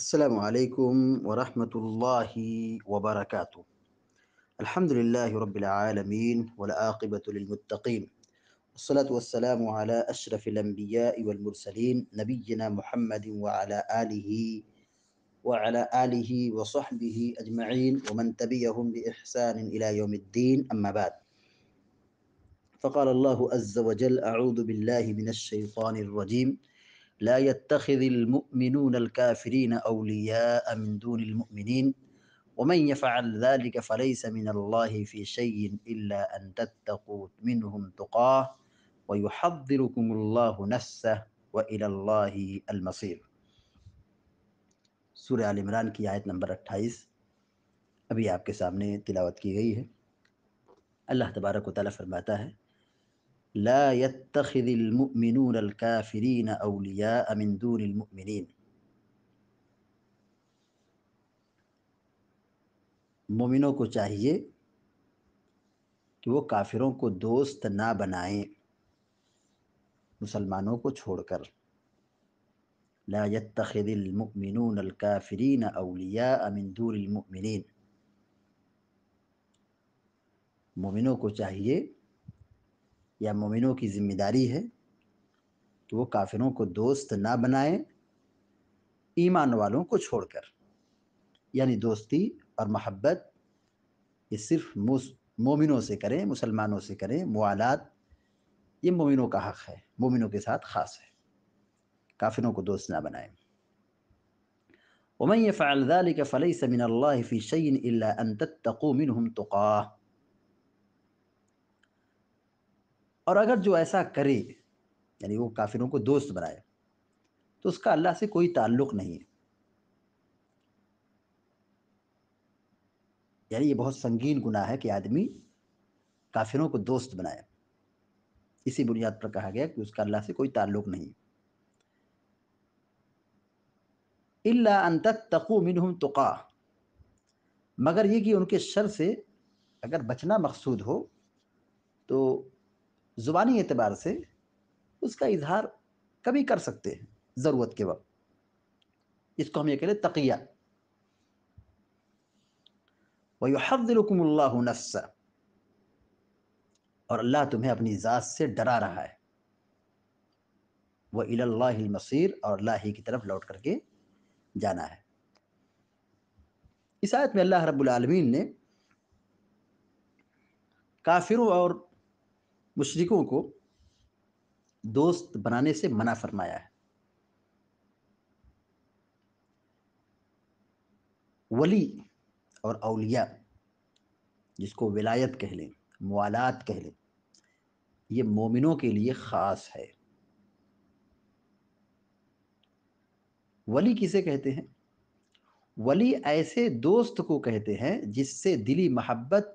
السلام عليكم ورحمة الله وبركاته الحمد لله رب العالمين والآقبة للمتقين والصلاة والسلام على أشرف الأنبياء والمرسلين نبينا محمد وعلى آله وعلى آله وصحبه أجمعين ومن تبيهم بإحسان إلى يوم الدين أما بعد فقال الله عز وجل أعوذ بالله من الشيطان الرجيم لا يتخذ المؤمنون الكافرين أولياء من دون المؤمنين ومن يفعل ذلك فليس من الله في شيء إلا أن تتقوا منهم تقاه ويحضركم الله نفسه وإلى الله المصير سورة آل عمران کی آیت نمبر 28 آپ کے سامنے تلاوت کی گئی ہے اللہ تبارک و تعالیٰ فرماتا ہے لا يتخذ المؤمنون الكافرين أولياء من دون المؤمنين کو چاہیے کہ وہ کافروں کو دوست نہ بنائیں مسلمانوں کو چھوڑ کر لا يتخذ المؤمنون الكافرين أولياء من دون المؤمنين مؤمنوں کو چاہیے یا مومنوں کی ذمہ داری ہے کہ وہ کافروں کو دوست نہ بنائیں ایمان والوں کو چھوڑ کر یعنی دوستی اور محبت یہ صرف مومنوں سے کریں مسلمانوں سے کریں موالات یہ مومنوں کا حق ہے مومنوں کے ساتھ خاص ہے کافروں کو دوست نہ بنائیں الله في شيء سمِن اللہ تتقوا منهم تقاه اور اگر جو ایسا کرے یعنی وہ کافروں کو دوست بنائے تو اس کا اللہ سے کوئی تعلق نہیں ہے یعنی یہ بہت سنگین گناہ ہے کہ آدمی کافروں کو دوست بنائے اسی بنیاد پر کہا گیا کہ اس کا اللہ سے کوئی تعلق نہیں اللہ منہم تقا مگر یہ کہ ان کے شر سے اگر بچنا مقصود ہو تو زبانی اعتبار سے اس کا اظہار کبھی کر سکتے ہیں ضرورت کے وقت اس کو ہم یہ کہہ لیں اللَّهُ نَفْسَ اور اللہ تمہیں اپنی ذات سے ڈرا رہا ہے وہ الا اللہ المصیر اور اللہ ہی کی طرف لوٹ کر کے جانا ہے اس آیت میں اللہ رب العالمین نے کافروں اور مشرقوں کو دوست بنانے سے منع فرمایا ہے ولی اور اولیاء جس کو ولایت کہہ لیں موالات کہہ لیں یہ مومنوں کے لیے خاص ہے ولی کسے کہتے ہیں ولی ایسے دوست کو کہتے ہیں جس سے دلی محبت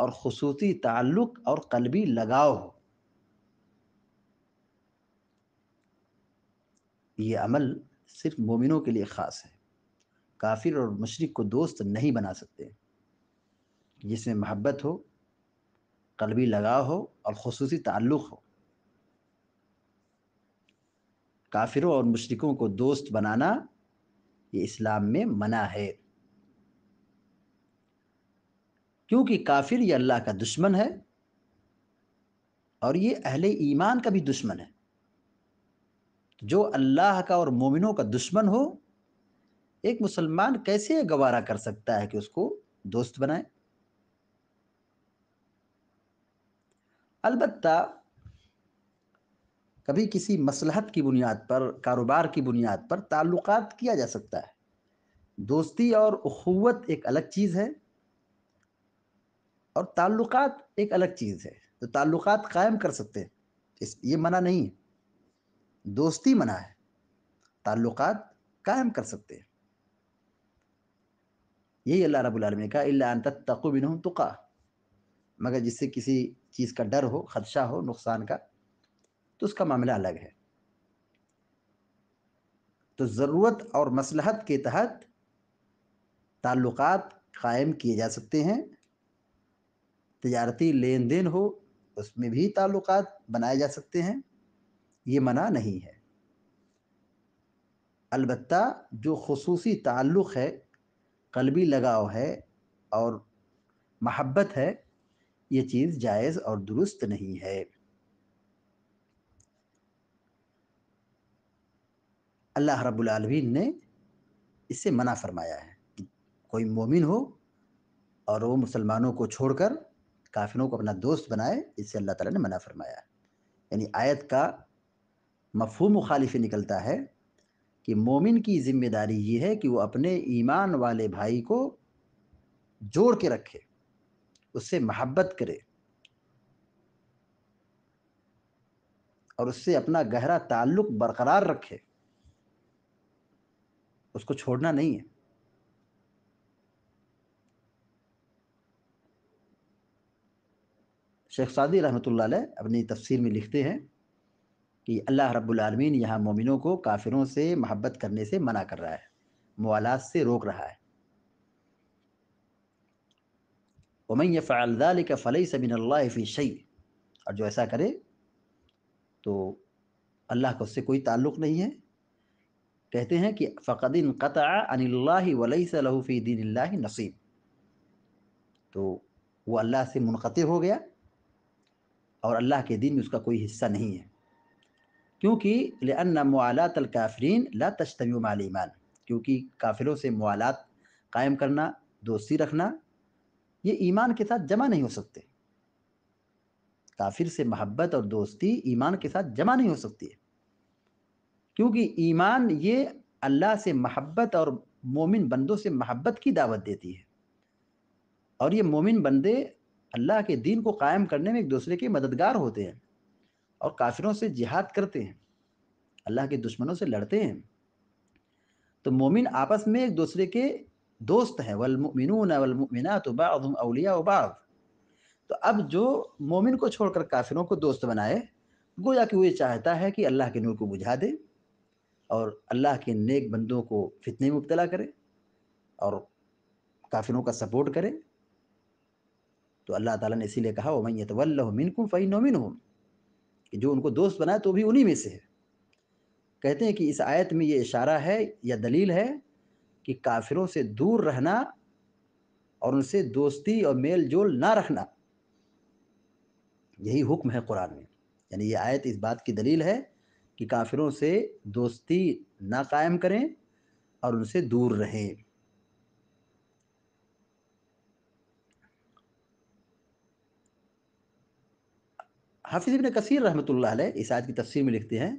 اور خصوصی تعلق اور قلبی لگاؤ ہو یہ عمل صرف مومنوں کے لیے خاص ہے کافر اور مشرق کو دوست نہیں بنا سکتے جس میں محبت ہو قلبی لگاؤ ہو اور خصوصی تعلق ہو کافروں اور مشرقوں کو دوست بنانا یہ اسلام میں منع ہے کیونکہ کافر یہ اللہ کا دشمن ہے اور یہ اہل ایمان کا بھی دشمن ہے جو اللہ کا اور مومنوں کا دشمن ہو ایک مسلمان کیسے گوارہ کر سکتا ہے کہ اس کو دوست بنائے البتہ کبھی کسی مصلحت کی بنیاد پر کاروبار کی بنیاد پر تعلقات کیا جا سکتا ہے دوستی اور اخوت ایک الگ چیز ہے اور تعلقات ایک الگ چیز ہے تو تعلقات قائم کر سکتے یہ منع نہیں ہے دوستی منع ہے تعلقات قائم کر سکتے یہی اللہ رب العالم کا اللہ انت تقو نہیں تقا مگر جس سے کسی چیز کا ڈر ہو خدشہ ہو نقصان کا تو اس کا معاملہ الگ ہے تو ضرورت اور مصلحت کے تحت تعلقات قائم کیے جا سکتے ہیں تجارتی لین دین ہو اس میں بھی تعلقات بنائے جا سکتے ہیں یہ منع نہیں ہے البتہ جو خصوصی تعلق ہے قلبی لگاؤ ہے اور محبت ہے یہ چیز جائز اور درست نہیں ہے اللہ رب العالمین نے اس سے منع فرمایا ہے کہ کوئی مومن ہو اور وہ مسلمانوں کو چھوڑ کر کافروں کو اپنا دوست بنائے اس سے اللہ تعالیٰ نے منع فرمایا یعنی آیت کا مفہوم مخالف نکلتا ہے کہ مومن کی ذمہ داری یہ ہے کہ وہ اپنے ایمان والے بھائی کو جوڑ کے رکھے اس سے محبت کرے اور اس سے اپنا گہرا تعلق برقرار رکھے اس کو چھوڑنا نہیں ہے شیخ سعدی رحمۃ اللہ علیہ اپنی تفسیر میں لکھتے ہیں کہ اللہ رب العالمین یہاں مومنوں کو کافروں سے محبت کرنے سے منع کر رہا ہے موالات سے روک رہا ہے عمئن ذلك فليس من اللّہ فی شعیع اور جو ایسا کرے تو اللہ کو اس سے کوئی تعلق نہیں ہے کہتے ہیں کہ فقد انقطع عن اللّہ ولیہ له فی الدین اللّہ نصیب تو وہ اللہ سے منقطع ہو گیا اور اللہ کے دین میں اس کا کوئی حصہ نہیں ہے کیونکہ لأن معالات موالات لا تشتویم مال ایمان کیونکہ کافروں سے موالات قائم کرنا دوستی رکھنا یہ ایمان کے ساتھ جمع نہیں ہو سکتے کافر سے محبت اور دوستی ایمان کے ساتھ جمع نہیں ہو سکتی ہے کیونکہ ایمان یہ اللہ سے محبت اور مومن بندوں سے محبت کی دعوت دیتی ہے اور یہ مومن بندے اللہ کے دین کو قائم کرنے میں ایک دوسرے کے مددگار ہوتے ہیں اور کافروں سے جہاد کرتے ہیں اللہ کے دشمنوں سے لڑتے ہیں تو مومن آپس میں ایک دوسرے کے دوست ہیں والمؤمنون والمؤمنات بعضهم اولیاء بعض تو اب جو مومن کو چھوڑ کر کافروں کو دوست بنائے گویا کہ وہ یہ چاہتا ہے کہ اللہ کے نور کو بجھا دے اور اللہ کے نیک بندوں کو فتنے مبتلا کرے اور کافروں کا سپورٹ کرے تو اللہ تعالیٰ نے اسی لیے کہا وہ يَتَوَلَّهُ مِنْكُمْ من مِنْهُمْ فعین کہ جو ان کو دوست بنائے تو بھی انہی میں سے ہے کہتے ہیں کہ اس آیت میں یہ اشارہ ہے یا دلیل ہے کہ کافروں سے دور رہنا اور ان سے دوستی اور میل جول نہ رکھنا یہی حکم ہے قرآن میں یعنی یہ آیت اس بات کی دلیل ہے کہ کافروں سے دوستی نہ قائم کریں اور ان سے دور رہیں حافظ ابن کثیر رحمۃ اللہ علیہ اس آیت کی تفسیر میں لکھتے ہیں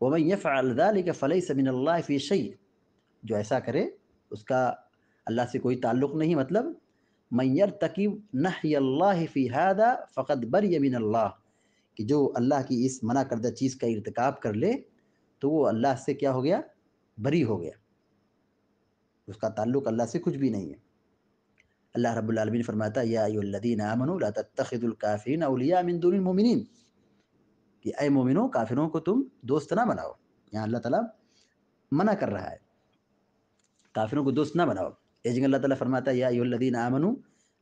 وہ میں ذلك فليس من فلحِ سبن اللہ جو ایسا کرے اس کا اللہ سے کوئی تعلق نہیں مطلب میّر تکیب نہ اللہ هذا فقط بر من اللہ کہ جو اللہ کی اس منع کردہ چیز کا ارتکاب کر لے تو وہ اللہ سے کیا ہو گیا بری ہو گیا اس کا تعلق اللہ سے کچھ بھی نہیں ہے اللہ رب العالمین فرماتا یا ایو الذین آمنوا لا تتخذوا الكافرین اولیاء من دون المؤمنین کہ اے مومنوں کافروں کو تم دوست نہ بناؤ یہاں اللہ تعالیٰ منع کر رہا ہے کافروں کو دوست نہ بناؤ جنگ اللہ تعالیٰ فرماتا یا ایو الذین آمنوا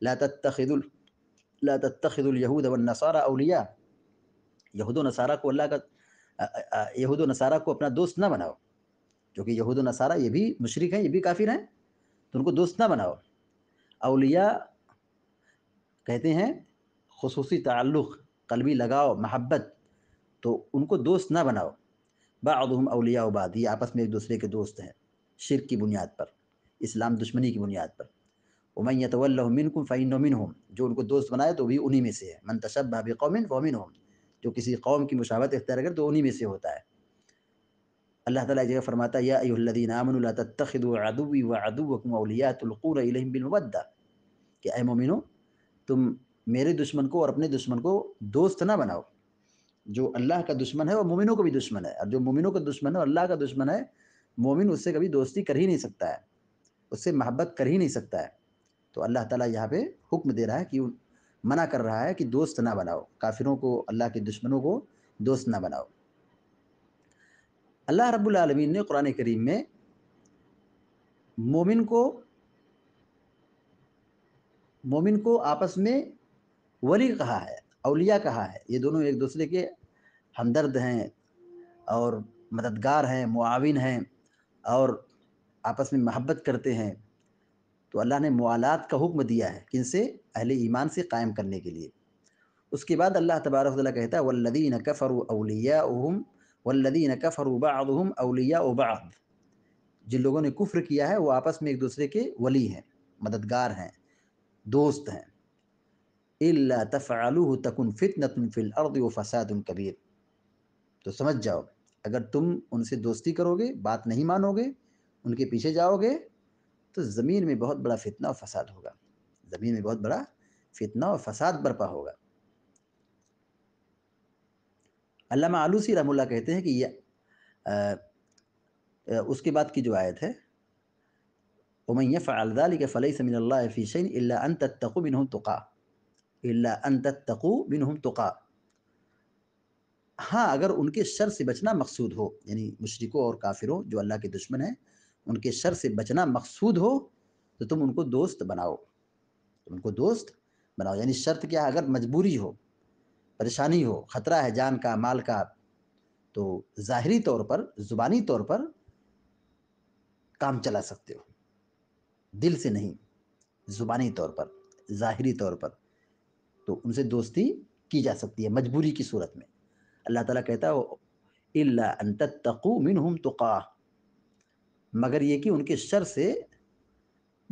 لا تتخذوا اليهود والنصارى اولیاء یہود و نصارہ کو اللہ کا یہود و نصارہ کو اپنا دوست نہ بناؤ کیونکہ یہود و نصارہ یہ بھی مشرک ہیں یہ بھی کافر ہیں تو ان کو دوست نہ بناؤ اولیاء کہتے ہیں خصوصی تعلق قلبی لگاؤ محبت تو ان کو دوست نہ بناؤ بعضهم اولیاء و بعد یہ آپس میں ایک دوسرے کے دوست ہیں شرک کی بنیاد پر اسلام دشمنی کی بنیاد پر امن والمن منکم فعین و منہم جو ان کو دوست بنائے تو بھی انہی میں سے ہے منتشب باب قومن اومن جو کسی قوم کی مشابت اختیار کرے تو انہی میں سے ہوتا ہے اللہ تعالیٰ جگہ فرماتا یا آمنوا لا تتخذوا عدوی و اولیاء تلقون الیہم بالمودہ کہ اے مومنو تم میرے دشمن کو اور اپنے دشمن کو دوست نہ بناؤ جو اللہ کا دشمن ہے وہ مومنوں کو بھی دشمن ہے اور جو مومنوں کا دشمن ہے اور اللہ کا دشمن ہے مومن اس سے کبھی دوستی کر ہی نہیں سکتا ہے اس سے محبت کر ہی نہیں سکتا ہے تو اللہ تعالیٰ یہاں پہ حکم دے رہا ہے کہ منع کر رہا ہے کہ دوست نہ بناؤ کافروں کو اللہ کے دشمنوں کو دوست نہ بناؤ اللہ رب العالمین نے قرآن کریم میں مومن کو مومن کو آپس میں ولی کہا ہے اولیاء کہا ہے یہ دونوں ایک دوسرے کے ہمدرد ہیں اور مددگار ہیں معاون ہیں اور آپس میں محبت کرتے ہیں تو اللہ نے موالات کا حکم دیا ہے کن سے اہل ایمان سے قائم کرنے کے لیے اس کے بعد اللہ تبارک اللہ کہتا ہے والذین کفروا اولیاء والذین کفروا بعضهم اولیاء بعض جن لوگوں نے کفر کیا ہے وہ آپس میں ایک دوسرے کے ولی ہیں مددگار ہیں دوست ہیں الاطف تقن فتن تنف و فساد القبیر تو سمجھ جاؤ اگر تم ان سے دوستی کرو گے بات نہیں مانو گے ان کے پیچھے جاؤ گے تو زمین میں بہت بڑا فتنہ و فساد ہوگا زمین میں بہت بڑا فتنہ و فساد برپا ہوگا علامہ آلوسی رحم اللہ کہتے ہیں کہ یہ اس کے بعد کی جو آیت ہے او میں فالدہ کے فلحی سمین اللہ فیشین اللہ ان تتقو بن ہوں تقا اللہ ان تتقو بن ہوں تقا ہاں اگر ان کے شر سے بچنا مقصود ہو یعنی مشرکوں اور کافروں جو اللہ کے دشمن ہیں ان کے شر سے بچنا مقصود ہو تو تم ان کو دوست بناؤ ان کو دوست بناؤ یعنی شرط کیا اگر مجبوری ہو پریشانی ہو خطرہ ہے جان کا مال کا تو ظاہری طور پر زبانی طور پر کام چلا سکتے ہو دل سے نہیں زبانی طور پر ظاہری طور پر تو ان سے دوستی کی جا سکتی ہے مجبوری کی صورت میں اللہ تعالیٰ کہتا ہے اللہ ان تتقو منہم تقا مگر یہ کہ ان کے شر سے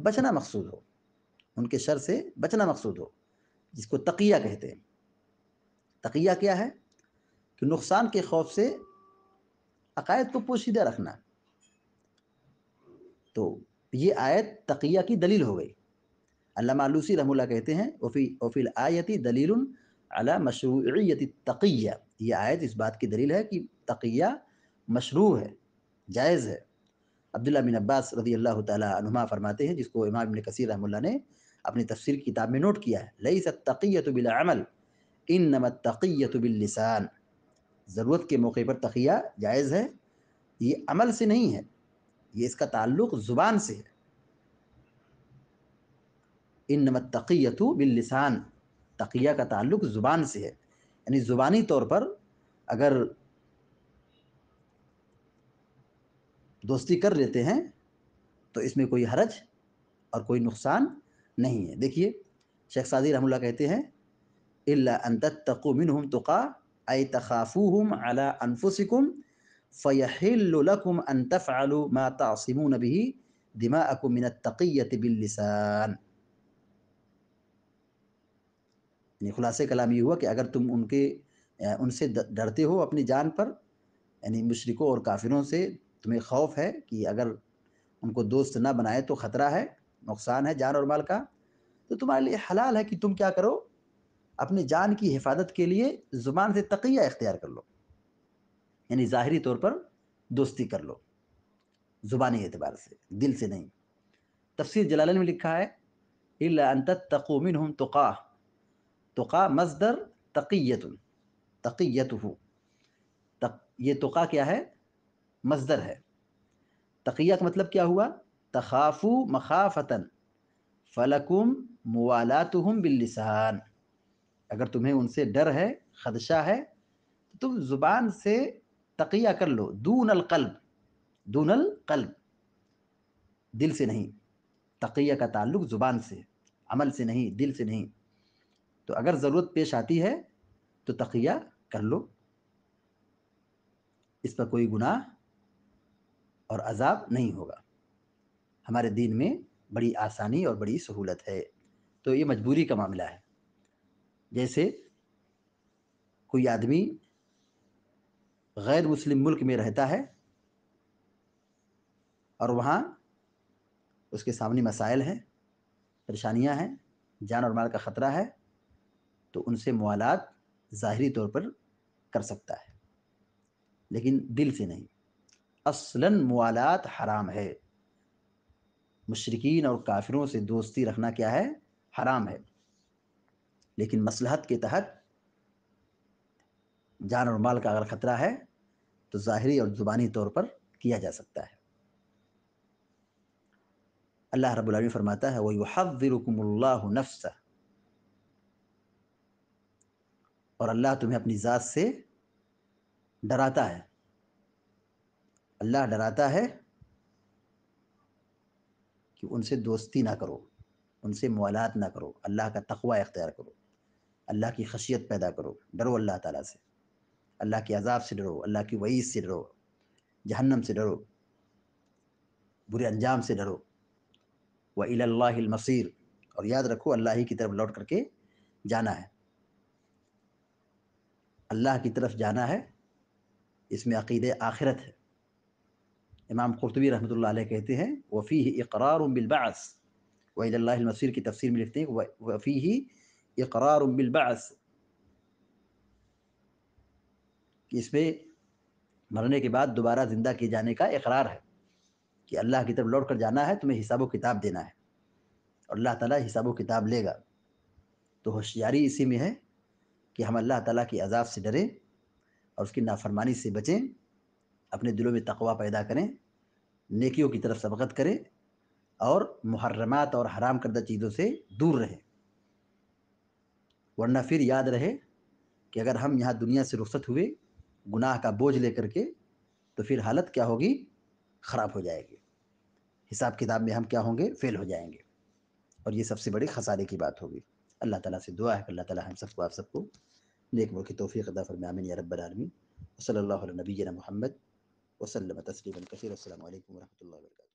بچنا مقصود ہو ان کے شر سے بچنا مقصود ہو جس کو تقیہ کہتے ہیں تقیہ کیا ہے کہ نقصان کے خوف سے عقائد کو پوشیدہ رکھنا تو یہ آیت تقیہ کی دلیل ہو گئی علامہ مالوسی رحم اللہ کہتے ہیں دلیل علی مشروعیت تقیہ یہ آیت اس بات کی دلیل ہے کہ تقیہ مشروع ہے جائز ہے عبداللہ بن عباس رضی اللہ تعالیٰ عنہما فرماتے ہیں جس کو امام ابن کثیر رحم اللہ نے اپنی تفسیر کی کتاب میں نوٹ کیا ہے لئی ستق بالعمل ان نمت تقیت ضرورت کے موقع پر تقیہ جائز ہے یہ عمل سے نہیں ہے یہ اس کا تعلق زبان سے ہے ان نمت تقیت تقیہ کا تعلق زبان سے ہے یعنی زبانی طور پر اگر دوستی کر لیتے ہیں تو اس میں کوئی حرج اور کوئی نقصان نہیں ہے دیکھیے سازی رحم اللہ کہتے ہیں تقا تفعلوا اَ من تقافم باللسان یعنی خلاصہ کلام یہ ہوا کہ اگر تم ان کے ان سے ڈرتے ہو اپنی جان پر یعنی مشرکوں اور کافروں سے تمہیں خوف ہے کہ اگر ان کو دوست نہ بنائے تو خطرہ ہے نقصان ہے جان اور مال کا تو تمہارے لیے حلال ہے کہ تم کیا کرو اپنی جان کی حفاظت کے لیے زبان سے تقیہ اختیار کر لو یعنی ظاہری طور پر دوستی کر لو زبانی اعتبار سے دل سے نہیں تفسیر جلال میں لکھا ہے الاََ تقوام تقا تقا مزدر تقیت تقیت ہو یہ تقا کیا ہے مزدر ہے تقیہ کا مطلب کیا ہوا تخافو مخافتن فلکم موالات ہم بالسان اگر تمہیں ان سے ڈر ہے خدشہ ہے تو تم زبان سے تقیہ کر لو دون القلب دون القلب دل سے نہیں تقیہ کا تعلق زبان سے عمل سے نہیں دل سے نہیں تو اگر ضرورت پیش آتی ہے تو تقیہ کر لو اس پر کوئی گناہ اور عذاب نہیں ہوگا ہمارے دین میں بڑی آسانی اور بڑی سہولت ہے تو یہ مجبوری کا معاملہ ہے جیسے کوئی آدمی غیر مسلم ملک میں رہتا ہے اور وہاں اس کے سامنے مسائل ہیں پریشانیاں ہیں جان اور مال کا خطرہ ہے تو ان سے موالات ظاہری طور پر کر سکتا ہے لیکن دل سے نہیں اصلاً موالات حرام ہے مشرقین اور کافروں سے دوستی رکھنا کیا ہے حرام ہے لیکن مصلحت کے تحت جان اور مال کا اگر خطرہ ہے تو ظاہری اور زبانی طور پر کیا جا سکتا ہے اللہ رب العالمین فرماتا ہے وہ اللَّهُ حو اور اللہ تمہیں اپنی ذات سے ڈراتا ہے اللہ ڈراتا ہے کہ ان سے دوستی نہ کرو ان سے موالات نہ کرو اللہ کا تقوی اختیار کرو اللہ کی خشیت پیدا کرو ڈرو اللہ تعالیٰ سے اللہ کے عذاب سے ڈرو اللہ کی وعیز سے ڈرو جہنم سے ڈرو برے انجام سے ڈرو اللہ المصیر اور یاد رکھو اللہ ہی کی طرف لوٹ کر کے جانا ہے اللہ کی طرف جانا ہے اس میں عقید آخرت ہے امام قرطبی رحمۃ اللہ علیہ کہتے ہیں وفی اقرار بالبعث و اللہ المصیر کی تفسیر میں لکھتے ہیں وفی اقرار کہ اس میں مرنے کے بعد دوبارہ زندہ کیے جانے کا اقرار ہے کہ اللہ کی طرف لوٹ کر جانا ہے تمہیں حساب و کتاب دینا ہے اور اللہ تعالیٰ حساب و کتاب لے گا تو ہوشیاری اسی میں ہے کہ ہم اللہ تعالیٰ کی عذاب سے ڈریں اور اس کی نافرمانی سے بچیں اپنے دلوں میں تقوا پیدا کریں نیکیوں کی طرف سبقت کریں اور محرمات اور حرام کردہ چیزوں سے دور رہیں ورنہ پھر یاد رہے کہ اگر ہم یہاں دنیا سے رخصت ہوئے گناہ کا بوجھ لے کر کے تو پھر حالت کیا ہوگی خراب ہو جائے گی حساب کتاب میں ہم کیا ہوں گے فیل ہو جائیں گے اور یہ سب سے بڑی خسارے کی بات ہوگی اللہ تعالیٰ سے دعا ہے کہ اللہ تعالیٰ ہم سب کو آپ سب کو نیک توفیق ایک ملکی آمین یا رب العالمین صلی اللہ علیہ نبی محمد وسلم تسلیم کثیر السلام علیکم و اللہ وبرکاتہ